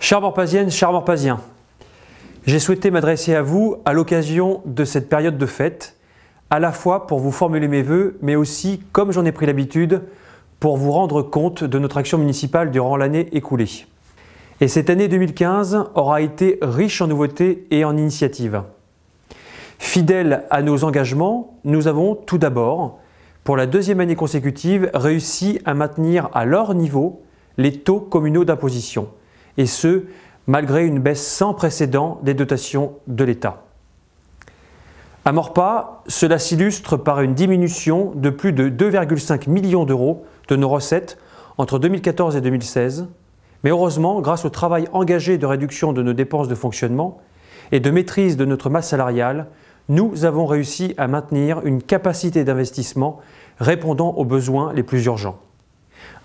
Chers Morpasiennes, chers Morpasiens, j'ai souhaité m'adresser à vous à l'occasion de cette période de fête, à la fois pour vous formuler mes voeux, mais aussi, comme j'en ai pris l'habitude, pour vous rendre compte de notre action municipale durant l'année écoulée. Et cette année 2015 aura été riche en nouveautés et en initiatives. Fidèles à nos engagements, nous avons tout d'abord, pour la deuxième année consécutive, réussi à maintenir à leur niveau les taux communaux d'imposition, et ce, malgré une baisse sans précédent des dotations de l'État. À Morpa, cela s'illustre par une diminution de plus de 2,5 millions d'euros de nos recettes entre 2014 et 2016, mais heureusement, grâce au travail engagé de réduction de nos dépenses de fonctionnement et de maîtrise de notre masse salariale, nous avons réussi à maintenir une capacité d'investissement répondant aux besoins les plus urgents.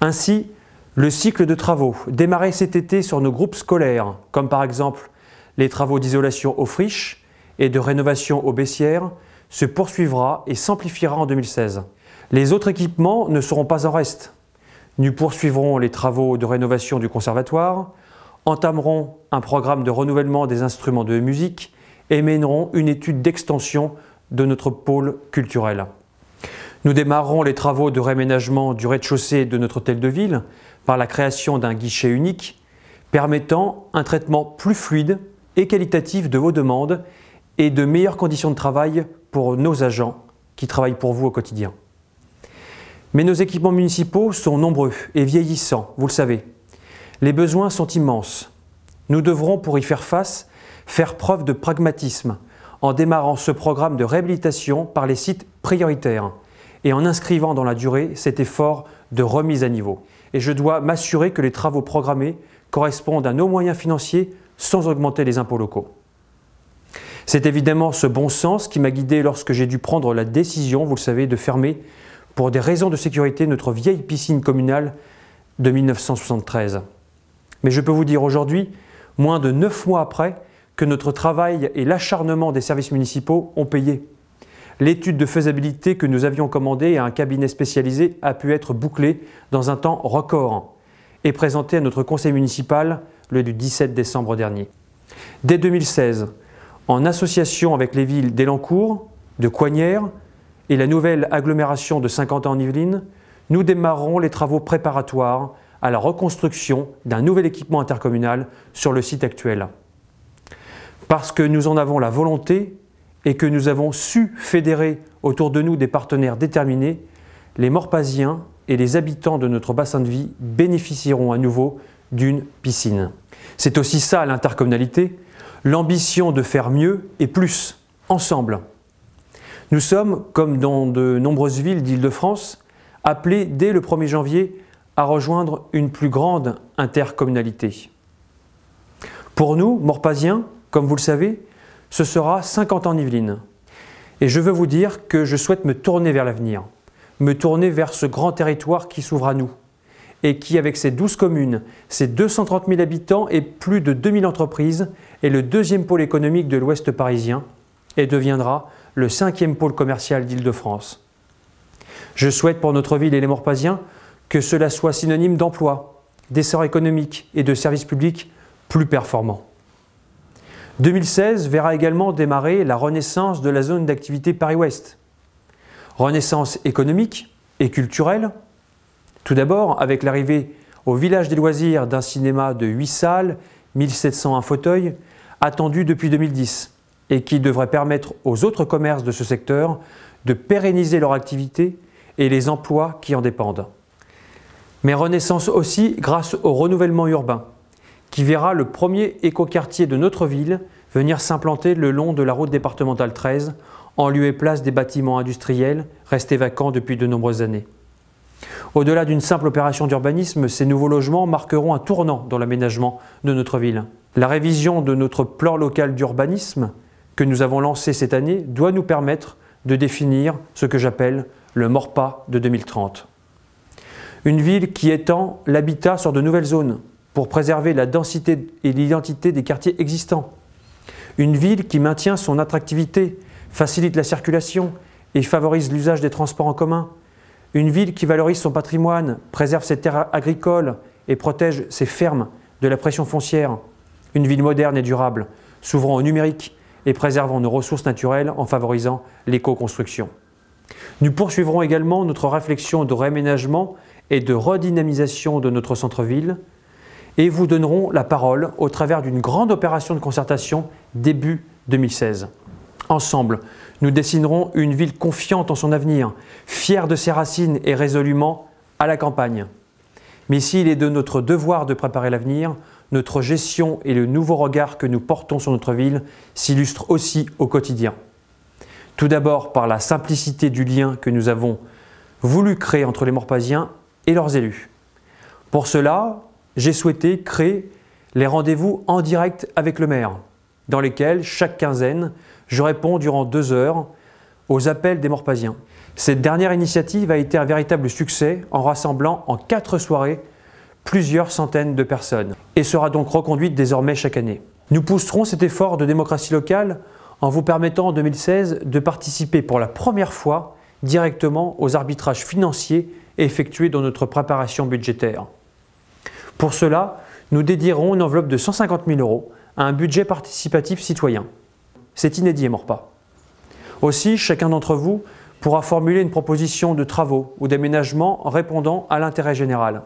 Ainsi, le cycle de travaux démarré cet été sur nos groupes scolaires, comme par exemple les travaux d'isolation aux friches et de rénovation aux baissières, se poursuivra et s'amplifiera en 2016. Les autres équipements ne seront pas en reste. Nous poursuivrons les travaux de rénovation du conservatoire, entamerons un programme de renouvellement des instruments de musique et mèneront une étude d'extension de notre pôle culturel. Nous démarrerons les travaux de réménagement du rez-de-chaussée de notre hôtel de ville par la création d'un guichet unique permettant un traitement plus fluide et qualitatif de vos demandes et de meilleures conditions de travail pour nos agents qui travaillent pour vous au quotidien. Mais nos équipements municipaux sont nombreux et vieillissants, vous le savez. Les besoins sont immenses. Nous devrons, pour y faire face, faire preuve de pragmatisme en démarrant ce programme de réhabilitation par les sites prioritaires et en inscrivant dans la durée cet effort de remise à niveau. Et je dois m'assurer que les travaux programmés correspondent à nos moyens financiers sans augmenter les impôts locaux. C'est évidemment ce bon sens qui m'a guidé lorsque j'ai dû prendre la décision, vous le savez, de fermer, pour des raisons de sécurité, notre vieille piscine communale de 1973. Mais je peux vous dire aujourd'hui, moins de neuf mois après, que notre travail et l'acharnement des services municipaux ont payé. L'étude de faisabilité que nous avions commandée à un cabinet spécialisé a pu être bouclée dans un temps record et présentée à notre conseil municipal le 17 décembre dernier. Dès 2016, en association avec les villes d'Elancourt, de Coignères et la nouvelle agglomération de Saint-Quentin-en-Yvelines, nous démarrons les travaux préparatoires à la reconstruction d'un nouvel équipement intercommunal sur le site actuel parce que nous en avons la volonté et que nous avons su fédérer autour de nous des partenaires déterminés, les Morpasiens et les habitants de notre bassin de vie bénéficieront à nouveau d'une piscine. C'est aussi ça l'intercommunalité, l'ambition de faire mieux et plus, ensemble. Nous sommes, comme dans de nombreuses villes d'Île-de-France, appelés dès le 1er janvier à rejoindre une plus grande intercommunalité. Pour nous, Morpasiens, comme vous le savez, ce sera 50 ans en Yvelines. Et je veux vous dire que je souhaite me tourner vers l'avenir, me tourner vers ce grand territoire qui s'ouvre à nous et qui, avec ses 12 communes, ses 230 000 habitants et plus de 000 entreprises, est le deuxième pôle économique de l'Ouest parisien et deviendra le cinquième pôle commercial d'Île-de-France. Je souhaite pour notre ville et les Morpasiens que cela soit synonyme d'emploi, d'essor économique et de services publics plus performants. 2016 verra également démarrer la renaissance de la zone d'activité Paris-Ouest. Renaissance économique et culturelle, tout d'abord avec l'arrivée au village des loisirs d'un cinéma de 8 salles, 1701 fauteuils, attendu depuis 2010 et qui devrait permettre aux autres commerces de ce secteur de pérenniser leur activité et les emplois qui en dépendent. Mais renaissance aussi grâce au renouvellement urbain, qui verra le premier écoquartier de notre ville venir s'implanter le long de la route départementale 13 en lieu et place des bâtiments industriels restés vacants depuis de nombreuses années. Au-delà d'une simple opération d'urbanisme, ces nouveaux logements marqueront un tournant dans l'aménagement de notre ville. La révision de notre plan local d'urbanisme que nous avons lancé cette année doit nous permettre de définir ce que j'appelle le MORPA de 2030. Une ville qui étend l'habitat sur de nouvelles zones, pour préserver la densité et l'identité des quartiers existants. Une ville qui maintient son attractivité, facilite la circulation et favorise l'usage des transports en commun. Une ville qui valorise son patrimoine, préserve ses terres agricoles et protège ses fermes de la pression foncière. Une ville moderne et durable, s'ouvrant au numérique et préservant nos ressources naturelles en favorisant l'éco-construction. Nous poursuivrons également notre réflexion de réaménagement et de redynamisation de notre centre-ville et vous donneront la parole au travers d'une grande opération de concertation début 2016. Ensemble, nous dessinerons une ville confiante en son avenir, fière de ses racines et résolument à la campagne. Mais s'il est de notre devoir de préparer l'avenir, notre gestion et le nouveau regard que nous portons sur notre ville s'illustrent aussi au quotidien. Tout d'abord par la simplicité du lien que nous avons voulu créer entre les Morpasiens et leurs élus. Pour cela, j'ai souhaité créer les rendez-vous en direct avec le maire, dans lesquels, chaque quinzaine, je réponds durant deux heures aux appels des Morpasiens. Cette dernière initiative a été un véritable succès en rassemblant en quatre soirées plusieurs centaines de personnes et sera donc reconduite désormais chaque année. Nous pousserons cet effort de démocratie locale en vous permettant en 2016 de participer pour la première fois directement aux arbitrages financiers effectués dans notre préparation budgétaire. Pour cela, nous dédierons une enveloppe de 150 000 euros à un budget participatif citoyen. C'est inédit et mort Aussi, chacun d'entre vous pourra formuler une proposition de travaux ou d'aménagement répondant à l'intérêt général.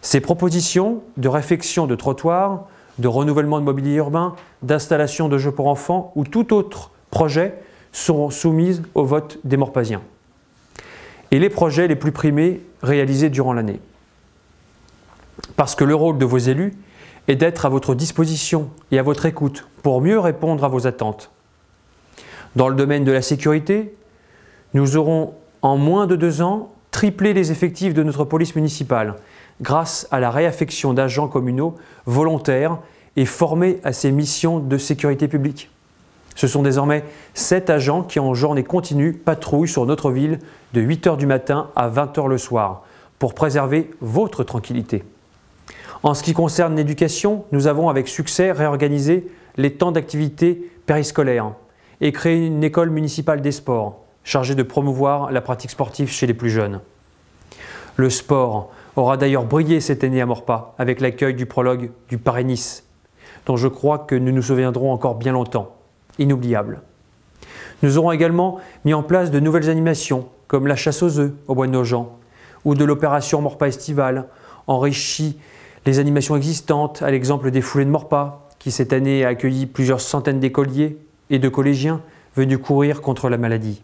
Ces propositions de réfection de trottoirs, de renouvellement de mobilier urbain, d'installation de jeux pour enfants ou tout autre projet seront soumises au vote des Morpasiens. Et les projets les plus primés réalisés durant l'année parce que le rôle de vos élus est d'être à votre disposition et à votre écoute pour mieux répondre à vos attentes. Dans le domaine de la sécurité, nous aurons en moins de deux ans triplé les effectifs de notre police municipale grâce à la réaffection d'agents communaux volontaires et formés à ces missions de sécurité publique. Ce sont désormais sept agents qui en journée continue patrouillent sur notre ville de 8h du matin à 20h le soir pour préserver votre tranquillité. En ce qui concerne l'éducation, nous avons avec succès réorganisé les temps d'activité périscolaires et créé une école municipale des sports chargée de promouvoir la pratique sportive chez les plus jeunes. Le sport aura d'ailleurs brillé cette année à Morpa avec l'accueil du prologue du Paris-Nice, dont je crois que nous nous souviendrons encore bien longtemps. Inoubliable. Nous aurons également mis en place de nouvelles animations, comme la chasse aux œufs au Bois de gens ou de l'opération Morpa estivale, enrichie les animations existantes, à l'exemple des foulées de Morpa, qui cette année a accueilli plusieurs centaines d'écoliers et de collégiens venus courir contre la maladie.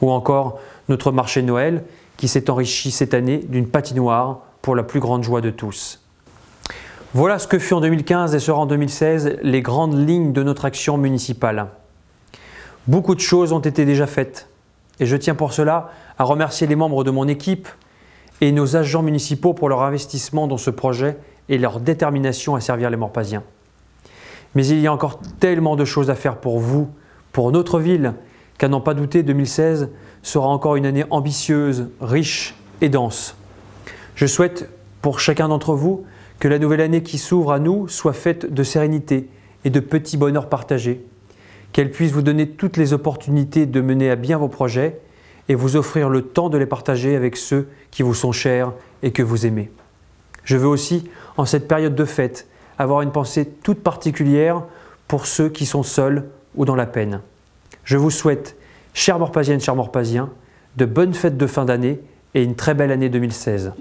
Ou encore notre marché Noël, qui s'est enrichi cette année d'une patinoire pour la plus grande joie de tous. Voilà ce que furent en 2015 et sera en 2016 les grandes lignes de notre action municipale. Beaucoup de choses ont été déjà faites et je tiens pour cela à remercier les membres de mon équipe, et nos agents municipaux pour leur investissement dans ce projet et leur détermination à servir les Morpasiens. Mais il y a encore tellement de choses à faire pour vous, pour notre ville, qu'à n'en pas douter, 2016 sera encore une année ambitieuse, riche et dense. Je souhaite, pour chacun d'entre vous, que la nouvelle année qui s'ouvre à nous soit faite de sérénité et de petits bonheurs partagés, qu'elle puisse vous donner toutes les opportunités de mener à bien vos projets et vous offrir le temps de les partager avec ceux qui vous sont chers et que vous aimez. Je veux aussi, en cette période de fête, avoir une pensée toute particulière pour ceux qui sont seuls ou dans la peine. Je vous souhaite, chers Morpasiennes, chers Morpasiens, de bonnes fêtes de fin d'année et une très belle année 2016.